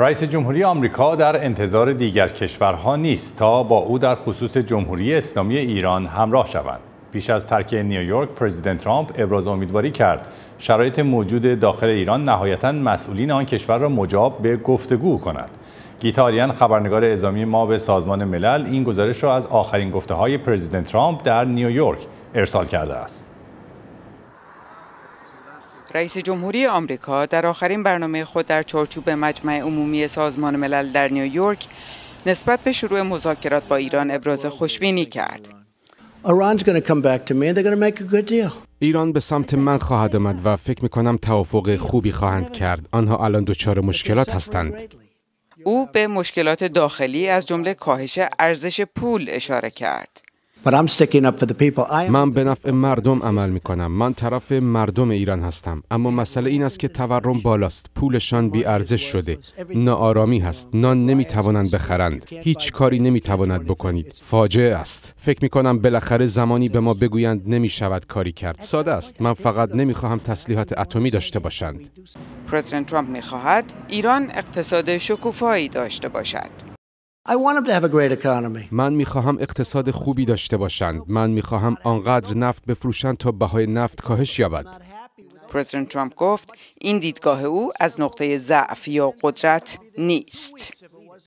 رئیس جمهوری آمریکا در انتظار دیگر کشورها نیست تا با او در خصوص جمهوری اسلامی ایران همراه شوند. پیش از ترک نیویورک پرزیدنت ترامپ ابراز امیدواری کرد شرایط موجود داخل ایران نهایتا مسئولین آن کشور را مجاب به گفتگو کند. گیتاریان خبرنگار اعزامی ما به سازمان ملل این گزارش را از آخرین گفته های پرزیدنت ترامپ در نیویورک ارسال کرده است. رئیس جمهوری آمریکا در آخرین برنامه خود در چارچوب مجمع عمومی سازمان ملل در نیویورک نسبت به شروع مذاکرات با ایران ابراز خوشبینی کرد. ایران به سمت من خواهد آمد و فکر می کنم توافق خوبی خواهند کرد. آنها الان دچار مشکلات هستند. او به مشکلات داخلی از جمله کاهش ارزش پول اشاره کرد. من به نفع مردم عمل می کنم من طرف مردم ایران هستم اما مسئله این است که تورم بالاست پولشان بی ارزش شده ناآرامی هست نان نمی توانند بخرند هیچ کاری نمی تواند بکنید فاجعه است فکر می کنم بالاخره زمانی به ما بگویند نمی شود کاری کرد ساده است من فقط نمی خواهم تسلیحات اتمی داشته باشند پرزیدنت ترامپ می خواهد ایران اقتصاد شکوفایی داشته باشد من میخواهم اقتصاد خوبی داشته باشند. من میخواهم آنقدر نفت بفروشند تا بهای نفت کاهش یابد. پرزیدنت ترامپ گفت این دیدگاه او از نقطه ضعف یا قدرت نیست.